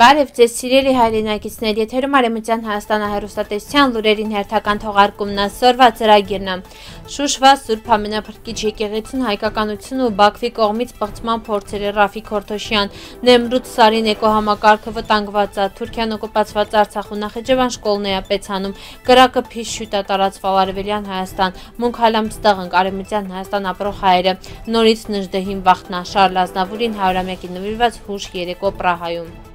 Բարև ձեզ սիրելի հայրենակիցներ, եթերում արեմության Հայաստանահերուստատեսության լուրերին հերթական թողարկումն ասորվա ծրագիրն է։ Շուշվա Սուրբ Ամենափրկիչ եկեղեցուն հայկականություն ու Բաքվի կողմից բացման փորձերը Ռաֆիկ Հորթոշյան, Նեմրուտ Սարին էկոհամակարգը վտանգված է, Թուրքիան օկուպացված Արցախ ու Նախիջևան շկոլն է ապեցանում, կրակը փիշ շուտ է տարածվել Արևելյան Հայաստան, Մունքալամստեղ են արեմության Հայաստան ապրող հայերը։ Նորից նժդեհին վախտնա Շարլ Ազնավուրին 100-ամյակի նվիրված հուշ երեկո Պրահայում։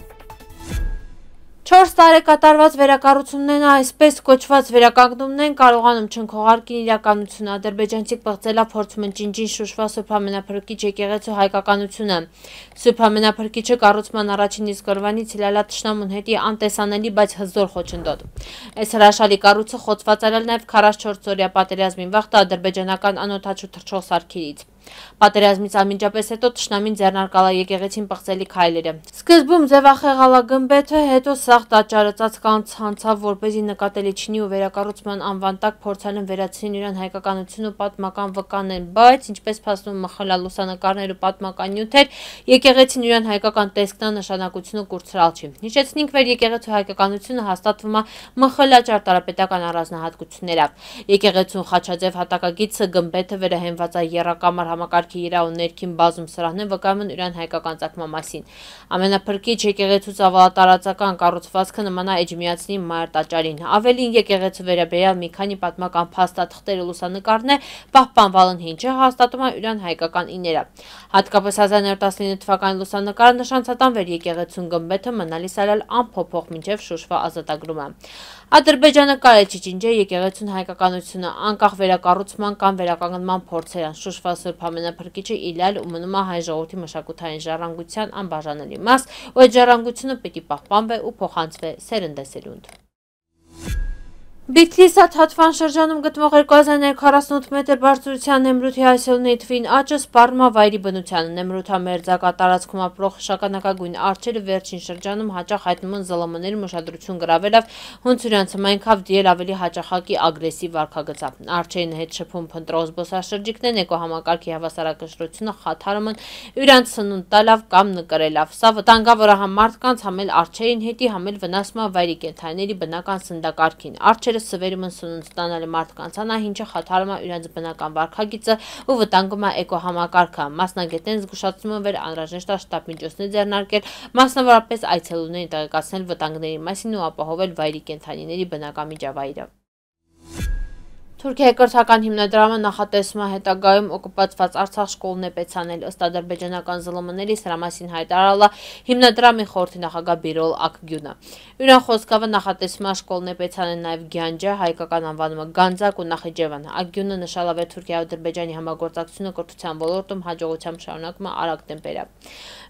4 տարեկատարված վերակառուցումներն այսպես կոչված վերականգնումն են կարողանում չնքողարկին իրականությունը։ Ադրբեջանցի կբղծելա փորձում են ճինջին շուշվա Սուրբամենափրկիչ եկեղեցու հայկականությունը։ Սուրբամենափրկիչը կառուցման առաջին իսկ օրվանից հիլալա ճշնամուն հետի անտեսանելի, բայց հզոր խոչընդոտ։ Այս հրաշալի կառույցը խոցված արել նաև 44 օրյա պատերազմին վաղ ադրբեջանական անօթաչու թռչող սարքերից։ Պատերազմից անմիջապես հետո Թշնամին ձեռնարկալա եկեղեցին պղծելի քայլերը։ Սկզբում ձևախեղալագմբեթը, հետո սաղ տաճարածած կան ցանցավ, որպեսի նկատելի չնի ու վերակառուցման անվան տակ փորձարեն վերացին իրան հայկականություն ու պատմական վկաներ, բայց ինչպես փաստում մխելա լուսանկարներ ու պատմական նյութեր, եկեղեցին իրան հայկական տեսքնա նշանակությունը կուրցրալ չի։ Նիշեցնինք վեր եկեղեցու հայկականությունը հաստատվում է մխելա ճարտարապետական առանձնահատկություններով։ Եկեղեցուն խաչաձև հատակագիծը գմբեթը վերահենված է երակամար համակարգի իրա ու ներքին բազում սրահն են վկայում նրան հայկական ծագման մասին։ Ամենափրկիչ եկեղեցուց ավատարածական կառուցվածքը նմանա Էջմիածնի մայր տաճարին։ Ավելին եկեղեցու վերաբերյալ մի քանի պատմական փաստաթղթերը լուսանկարն է պահպանվալն ինչը հաստատում է յուրան հայկական իները։ Հատկապես 1919 թվականի լուսանկարը նշանցատան վեր եկեղեցուն գմբեթը մնալիս արել անփոփոխ մինչև շուշվա ազատագրումը։ Ադրբեջանը կարեչի ջինջե եկեղեցուն հայկականությունը անկախ վերակառուցման կամ վերականգնման փորձերան շուշվա Սուրբ ամենափրկիչը իլյալ ու մնում է հայ ժողովրդի մշակութային ժառանգության անբաժանելի մաս, ու այդ ժառանգությունը պիտի պահպանվե ու փոխանցվե սերնդեսերունդ։ Բիքլիսատ հատվան շրջանում գտնվող 2048 մետր բարձրության Նեմրութի այսելունի թվին աճը սպարմա վայրի բնությանը Նեմրութա մերձակա տարածքում ապրող շականակագույն արջերը վերջին շրջանում հաճախ հայտնման զլոմների մշադրություն գրավելով հունցուրյանց մայնքավ դիել ավելի հաճախակի ագրեսիվ արքագծապ։ Արջերին հետ շփում փնտրող զբոսաշրջիկներն էկոհամակարգի հավասարակշռությունը խաթարումն իրանց սնունդ տալավ կամ նկրելով։ Սա վտանգավոր է համարտ կանց համել արջերին հետի համել վնասման վայրի կենթաների բնական սնդակարգին։ Արջերը Մյուսները սվերում են սնունդ ստանալը մարդկանց, անահինչը խաթարում է իրենց բնական վարքագիծը ու վտանգում է էկոհամակարգը։ Մասնագետներն զգուշացնում են վեր անհրաժեշտ շտաբ միջոցներ ձեռնարկել, մասնավորապես այցելուներին տեղեկացնել վտանգների մասին ու ապահովել վայրի կենդանիների բնական միջավայրը։ Թուրքիայի կրթական հիմնադրամը նախատեսում է հետագայում օկուպացված Արցախ շկոլն է պեցանել ըստ ադրբեջանական ԶԼՄ-ների սրա մասին հայտարարել է հիմնադրամի խորհրդի նախագահ Բիրոլ Ակգյունը։ Յուրախոսկավը նախատեսում է շկոլն է պեցանել նաև Գյանջա, հայկական անվանումը Գանձակ ու Նախիջևան։ Ակգյունը նշալավ է Թուրքիայի ու Ադրբեջանի համագործակցությունը կրթության ոլորտում հաջողությամբ շարունակումը արագ տեմպերա։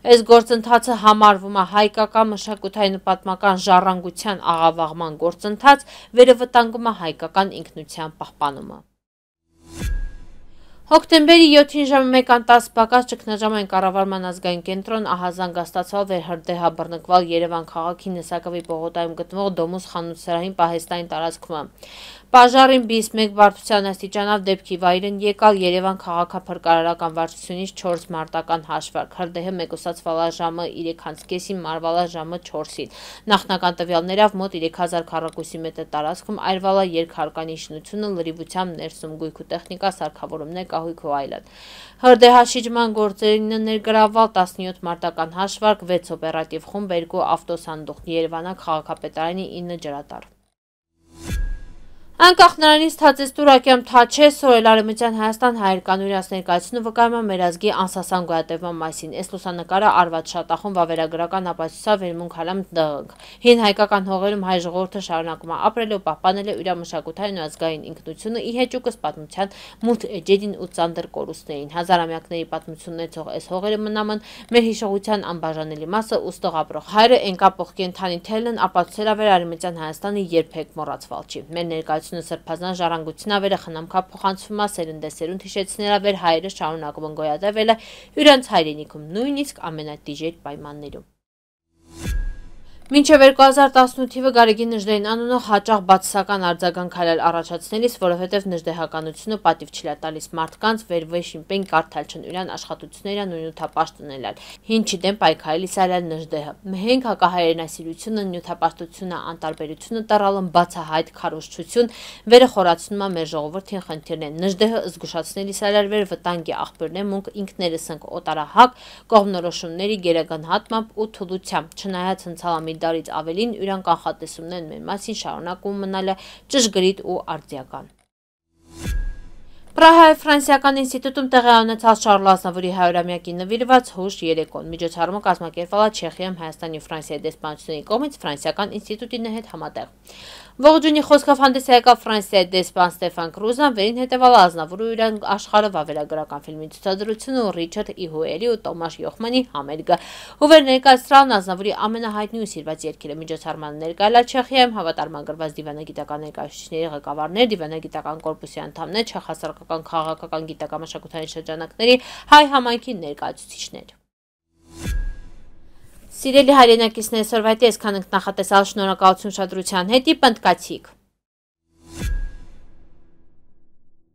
Այս գործընթացը համարվում է հայկական մշակութային պատմական ժառանգության աղավաղման գործընթաց, վերևտանգում է հայկական ինքնության պահպանումը։ 办了吗 Հոկտեմբերի 7-ին ժամը 1-10 պակաս ճգնաժամային կառավարման ազգային կենտրոն ահազանգ աստացվալ վերհրդեհա բռնկվալ Երևան քաղաքի Նսակովի պողոտայում գտնվող Դոմուս խանութսրահին պահեստային տարածքումը։ Պաժարին բիս 1 վարչության աստիճանով դեպքի վայրեն եկալ Երևան քաղաքապրկարարական վարչությունից 4 մարտական հաշվարկ։ Հրդեհը մեկուսած վալաժամը 3:30-ին մարվալաժամը 4-ին։ Նախնական տվյալներով մոտ 3000 քառակուսի մետր տարածքում այրվալա երկհարկանի շինությունը լրիվությամբ ներսում գույքու տեխնիկա սարքավորումներ կա եկահույք ու այլն։ Հրդեհաշիջման գործերին ներգրավալ 17 մարտական հաշվարկ, 6 օպերատիվ խումբ, 2 ավտոսանդուղ, Երևանա քաղաքապետարանի 9 ջրատար։ Անկախ նրանից թացես տուրակյամ թաչե սորել արեմության Հայաստան հայրկանուրյաց ներկայցունը վկայում է մեր ազգի անսասան գոյատևման մասին։ Ես լուսանկարը արված շատախում վավերագրական ապացուցա վերմունք հալամ դղգ։ Հին հայկական հողերում հայ ժողովուրդը շարունակում է ապրել ու պահպանել է իր մշակութային ու ազգային ինքնությունը ի հեճուկս պատմության մութ էջերին ու ծանր կորուստներին։ Հազարամյակների պատմությունն ունեցող այս հողերը մնում են մեր հիշողության անբաժանելի մասը ու ստող ապրող հայրը ենկա փոխկենթանի թելն ապացուցել է վեր արեմության Հայաստանի երբեք մոռացվալ չի։ Մեր ներկայ Ջերմությունը սրբազան ժառանգություն ավերը խնամքա փոխանցվում է սերնդեսերուն հիշեցնելա վեր հայերը շարունակում են գոյատևելը յուրենց հայրենիքում նույնիսկ ամենատիժեր պայմաններում։ Մինչև 2018 թիվը Գարեգի Նժդեին անունը հաճախ բացասական արձագանք հայլալ առաջացնելիս, որովհետև նժդեհականությունը պատիվ չլա տալիս մարդկանց վերվեշին պեն կարդալ չնույնան աշխատություններան ու նյութապաշտ ունելալ, հինչի դեմ պայքարելիս այլալ նժդեհը։ Մհենք հակահայերենասիրությունը, նյութապաշտությունը, անտարբերությունը տարալն բացահայտ քարոշչություն վերը խորացնում է մեր ժողովրդին խնդիրն է։ Նժդեհը զգուշացնելիս այլալ վեր վտանգի աղբյուրն է մունք ինքներս ենք օտարահակ կողմնորոշումների գերագնահատմամբ ու թուլությամբ, չնայած հնցալամի 1 դարից ավելին յուրան կանխատեսումներն մեր մասին շարունակում մնալը ճշգրիտ ու արդիական։ Պրահայի ֆրանսիական ինստիտուտում տեղի ունեցած Շարլ Ազնավուրի 100-ամյակին նվիրված հուշ երեկոն միջոցառումը կազմակերպվել է Չեխիայում Հայաստանի ու Ֆրանսիայի դեսպանատունի կողմից ֆրանսիական ինստիտուտի հետ համատեղ։ Ողջունի խոսքով հանդես եկավ Ֆրանսիայի դեսպան Ստեփան Կրուզան, վերին հետևալ Ազնավուր ու իրան աշխարհը վավերագրական ֆիլմի ցուցադրությունը ու Ռիչարդ Իհուելի ու Տոմաշ Յոխմանի համերգը։ Հուվեր ներկայացրան Ազնավուրի ամենահայտնի ու սիրված երկիրը միջոցառման ներկայացա Չեխիայում հավատարման գրված դիվանագիտական ներկայացուցիչների ղեկավարներ, դիվանագիտական կորպուսի անդամներ, չեխասարական քաղաքական գիտակամշակութային շրջանակների հայ համայնքի ներկայացուցիչներ։ Սիրելի հայրենակիցներ, սորվայտի եսքան ընք նախատեսալ շնորակալություն շադրության հետի պնդկացիք։